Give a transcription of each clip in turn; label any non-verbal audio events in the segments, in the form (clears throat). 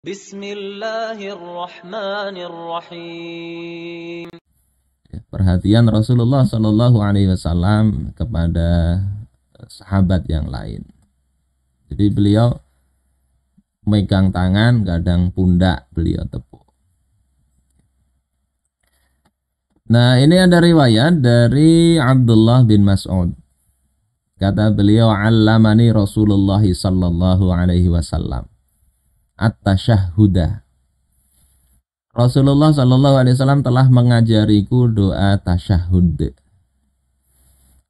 Bismillahirrahmanirrahim. Ya, perhatian Rasulullah Shallallahu Alaihi Wasallam kepada eh, sahabat yang lain. Jadi beliau megang tangan, kadang pundak beliau tepuk. Nah ini ada riwayat dari Abdullah bin Mas'ud. Kata beliau, Allamani Rasulullah Sallallahu Alaihi Wasallam at Tasyahhudah. Rasulullah Shallallahu alaihi wasallam telah mengajariku doa tasyahud.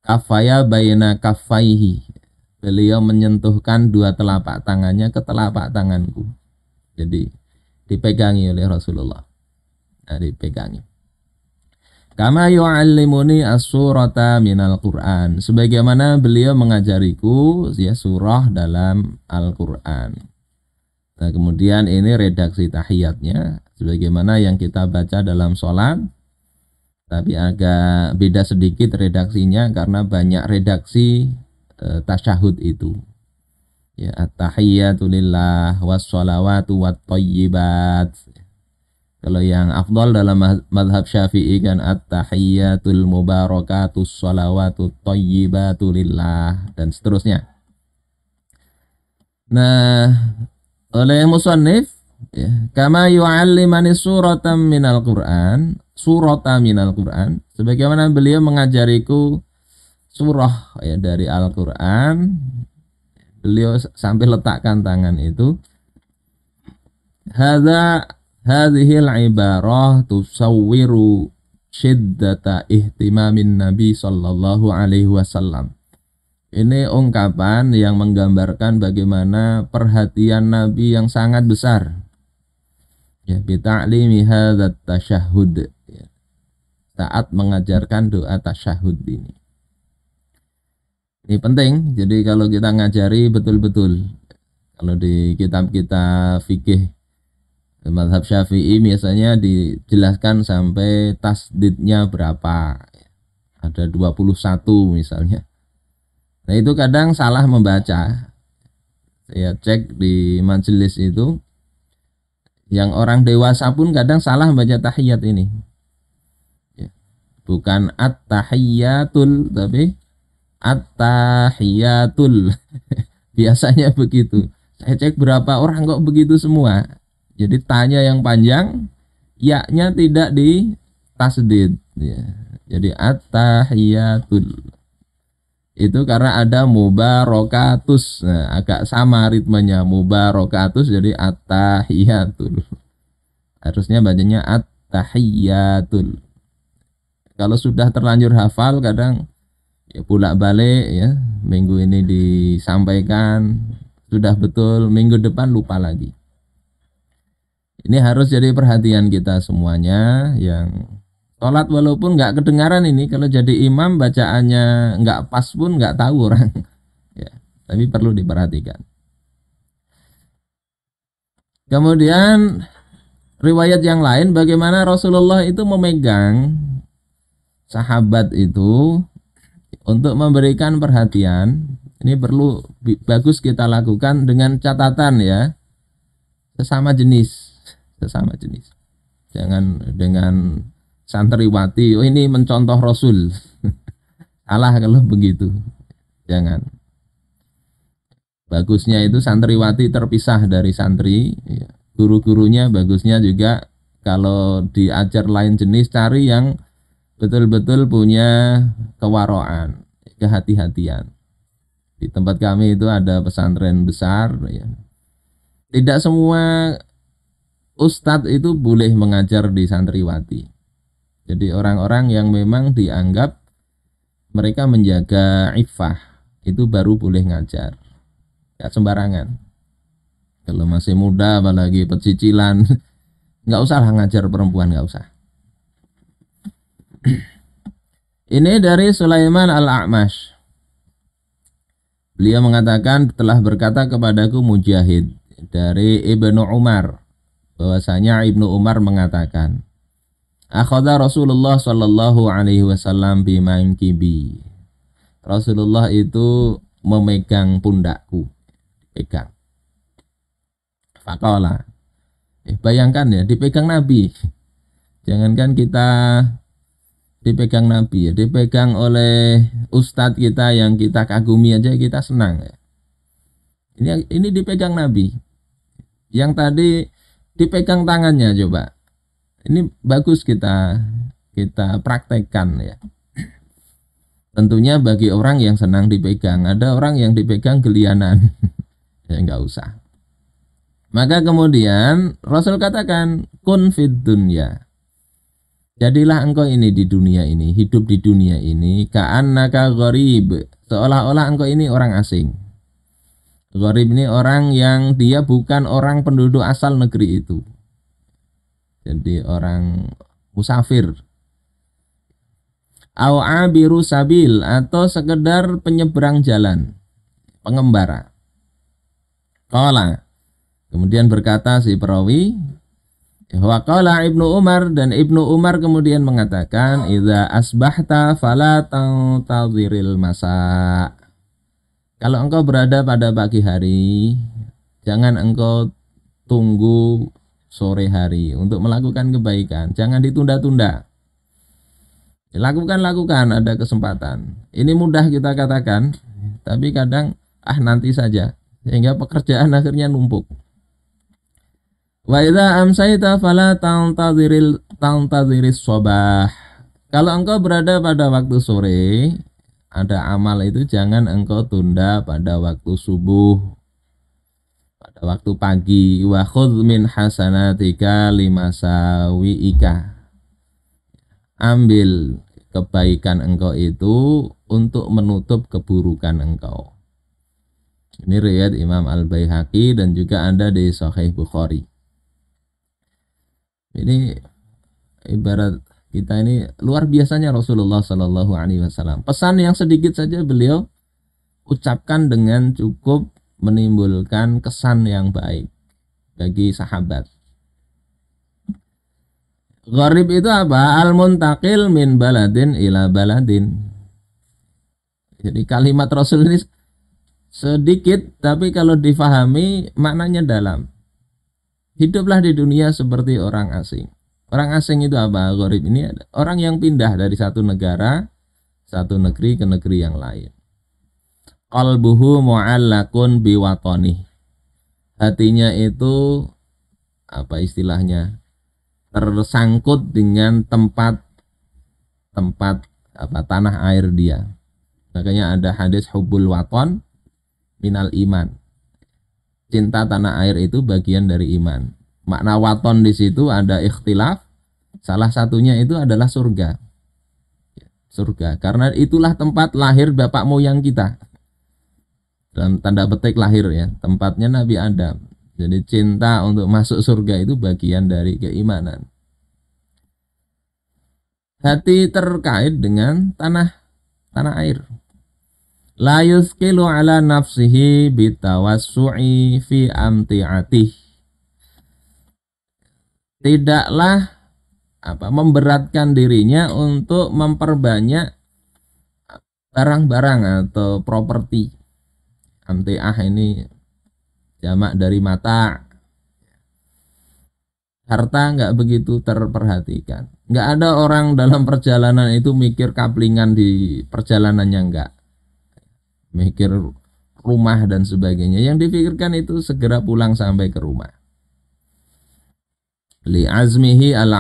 Kafaya bayna kafaihi. Beliau menyentuhkan dua telapak tangannya ke telapak tanganku. Jadi dipegangi oleh Rasulullah. Nah, dipegangi. Kama yu'allimuni as-surata minal Qur'an. Sebagaimana beliau mengajariku ya surah dalam Al-Qur'an. Nah, kemudian ini redaksi tahiyatnya sebagaimana yang kita baca dalam sholat tapi agak beda sedikit redaksinya karena banyak redaksi e, tasyahud itu. Ya, at tahiyatulillah was-shalawatu wat-thayyibat. Kalau yang afdol dalam madhab syafi'i kan at-tahiyatul mubarakatus salawatu dan seterusnya. Nah, oleh musannif ya, kama yu'allimani suratan minal Qur'an, surata minal Qur'an, sebagaimana beliau mengajariku surah ya dari Al-Qur'an. Beliau sampai letakkan tangan itu. Hadza hadhihi al-ibarah tusawwiru syiddata ihtimamin Nabi sallallahu alaihi wasallam. Ini ungkapan yang menggambarkan bagaimana perhatian Nabi yang sangat besar. Ya, bita'limi hadat tasyahud. Ya. Saat mengajarkan doa tasyahud ini. Ini penting. Jadi kalau kita ngajari betul-betul kalau di kitab kita fikih madhab Syafi'i biasanya dijelaskan sampai tasdidnya berapa. Ada 21 misalnya Nah itu kadang salah membaca. Saya cek di majelis itu, yang orang dewasa pun kadang salah membaca tahiyat ini. Ya, bukan at-tahiyatul, tapi at-tahiyatul. (laughs) Biasanya begitu. Saya cek berapa orang kok begitu semua. Jadi tanya yang panjang, yaknya tidak di tasdid. Ya, jadi at-tahiyatul itu karena ada mubarokatus nah, agak sama ritmenya mubarokatus jadi atahiyatul harusnya bacanya atahiyatul kalau sudah terlanjur hafal kadang ya pula balik ya minggu ini disampaikan sudah betul minggu depan lupa lagi ini harus jadi perhatian kita semuanya yang sholat walaupun nggak kedengaran ini kalau jadi imam bacaannya nggak pas pun nggak tahu orang (laughs) ya tapi perlu diperhatikan kemudian riwayat yang lain bagaimana Rasulullah itu memegang sahabat itu untuk memberikan perhatian ini perlu bagus kita lakukan dengan catatan ya sesama jenis sesama jenis jangan dengan santriwati oh ini mencontoh Rasul (laughs) salah kalau begitu jangan bagusnya itu santriwati terpisah dari santri ya. guru-gurunya bagusnya juga kalau diajar lain jenis cari yang betul-betul punya kewaroan kehati-hatian di tempat kami itu ada pesantren besar ya. tidak semua ustadz itu boleh mengajar di santriwati jadi orang-orang yang memang dianggap mereka menjaga ifah itu baru boleh ngajar. Gak sembarangan. Kalau masih muda apalagi pecicilan (laughs) nggak usah lah ngajar perempuan nggak usah. (clears throat) Ini dari Sulaiman Al-A'mash. Beliau mengatakan telah berkata kepadaku Mujahid dari Ibnu Umar bahwasanya Ibnu Umar mengatakan Akhada Rasulullah sallallahu Alaihi Wasallam mankibi. Rasulullah itu memegang pundakku, pegang. Fakola. Eh, bayangkan ya, dipegang Nabi. Jangankan kita dipegang Nabi ya, dipegang oleh ustadz kita yang kita kagumi aja kita senang ya. Ini ini dipegang Nabi. Yang tadi dipegang tangannya coba ini bagus kita kita praktekkan ya tentunya bagi orang yang senang dipegang ada orang yang dipegang gelianan (laughs) ya nggak usah maka kemudian Rasul katakan kun fid dunya jadilah engkau ini di dunia ini hidup di dunia ini ka'annaka gharib seolah-olah engkau ini orang asing gharib ini orang yang dia bukan orang penduduk asal negeri itu jadi orang musafir au abiru sabil atau sekedar penyeberang jalan pengembara qala kemudian berkata si perawi wa qala ibnu umar dan ibnu umar kemudian mengatakan idza asbahta fala tantadhiril masa kalau engkau berada pada pagi hari jangan engkau tunggu sore hari untuk melakukan kebaikan. Jangan ditunda-tunda. Lakukan, lakukan, ada kesempatan. Ini mudah kita katakan, tapi kadang ah nanti saja. Sehingga pekerjaan (laughs) akhirnya numpuk. Wa idza amsayta fala tantaziril tantaziris sobah. Kalau engkau berada pada waktu sore, ada amal itu jangan engkau tunda pada waktu subuh waktu pagi wa khudh min hasanatika limasawiika ambil kebaikan engkau itu untuk menutup keburukan engkau ini riwayat Imam Al Baihaqi dan juga ada di Sahih Bukhari ini ibarat kita ini luar biasanya Rasulullah Shallallahu Alaihi Wasallam pesan yang sedikit saja beliau ucapkan dengan cukup menimbulkan kesan yang baik bagi sahabat. Gharib itu apa? al muntaqil min baladin ila baladin. Jadi kalimat Rasul ini sedikit tapi kalau difahami maknanya dalam. Hiduplah di dunia seperti orang asing. Orang asing itu apa? Gharib ini orang yang pindah dari satu negara, satu negeri ke negeri yang lain qalbuhu mu'allakun biwatoni hatinya itu apa istilahnya tersangkut dengan tempat tempat apa tanah air dia makanya ada hadis hubul waton minal iman cinta tanah air itu bagian dari iman makna waton di situ ada ikhtilaf salah satunya itu adalah surga surga karena itulah tempat lahir bapak moyang kita dan tanda petik lahir ya tempatnya Nabi Adam jadi cinta untuk masuk surga itu bagian dari keimanan hati terkait dengan tanah tanah air la yuskilu ala nafsihi bitawassu'i fi amti'atih tidaklah apa memberatkan dirinya untuk memperbanyak barang-barang atau properti Amtiah ini jamak dari mata. Harta nggak begitu terperhatikan. Nggak ada orang dalam perjalanan itu mikir kaplingan di perjalanannya nggak. Mikir rumah dan sebagainya. Yang dipikirkan itu segera pulang sampai ke rumah. Li azmihi al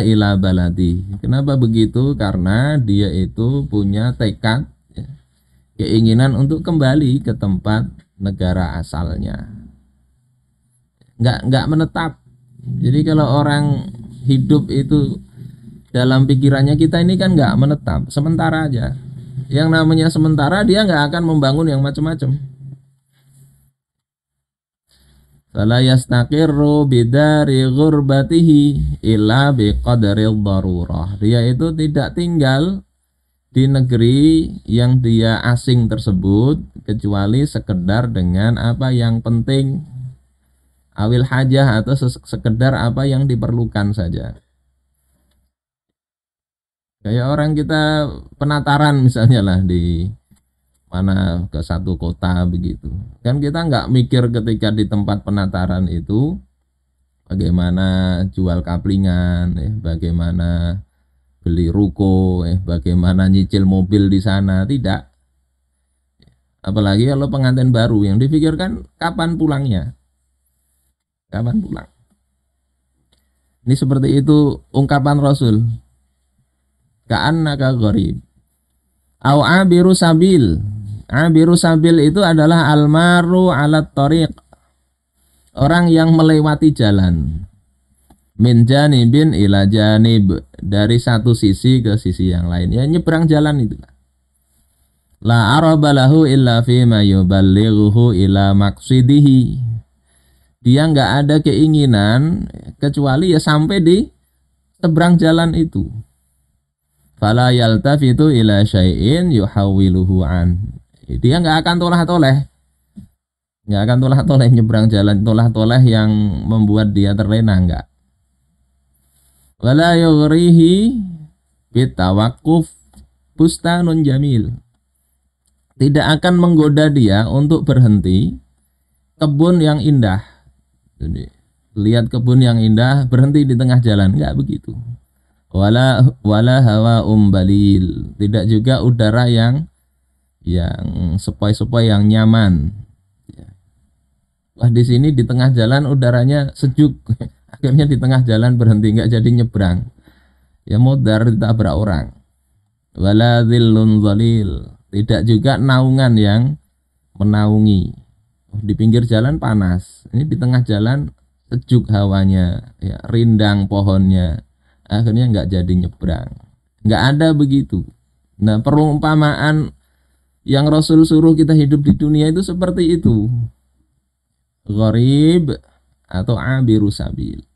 ila baladi. Kenapa begitu? Karena dia itu punya tekad keinginan untuk kembali ke tempat negara asalnya. Nggak nggak menetap. Jadi kalau orang hidup itu dalam pikirannya kita ini kan nggak menetap, sementara aja. Yang namanya sementara dia nggak akan membangun yang macam-macam. Fala yastaqirru bidari ghurbatihi illa biqadril darurah. Dia itu tidak tinggal di negeri yang dia asing tersebut kecuali sekedar dengan apa yang penting awil hajah atau sekedar apa yang diperlukan saja. Kayak orang kita penataran misalnya lah di mana ke satu kota begitu. Kan kita nggak mikir ketika di tempat penataran itu bagaimana jual kaplingan, ya, bagaimana beli ruko, eh, bagaimana nyicil mobil di sana, tidak. Apalagi kalau pengantin baru yang dipikirkan kapan pulangnya, kapan pulang. Ini seperti itu ungkapan Rasul. Ka'annaka gharib. Au abiru sabil. Abiru sabil itu adalah almaru alat torik Orang yang melewati jalan min janibin ila janib dari satu sisi ke sisi yang lain ya nyebrang jalan itu la arabalahu illa fi ma yuballighuhu ila maqsidihi dia nggak ada keinginan kecuali ya sampai di seberang jalan itu fala yaltafitu ila syai'in yuhawwiluhu an dia nggak akan toleh-toleh nggak akan toleh-toleh nyebrang jalan toleh-toleh yang membuat dia terlena nggak wala yughrihi bitawakuf bustanun jamil tidak akan menggoda dia untuk berhenti kebun yang indah jadi lihat kebun yang indah berhenti di tengah jalan nggak begitu wala wala hawa umbalil tidak juga udara yang yang sepoi-sepoi yang nyaman ya. wah di sini di tengah jalan udaranya sejuk (laughs) akhirnya di tengah jalan berhenti nggak jadi nyebrang ya modar ditabrak orang wala dhillun zalil tidak juga naungan yang menaungi oh, di pinggir jalan panas ini di tengah jalan sejuk hawanya ya rindang pohonnya akhirnya nggak jadi nyebrang nggak ada begitu nah perumpamaan yang Rasul suruh kita hidup di dunia itu seperti itu gharib atau abiru sabil.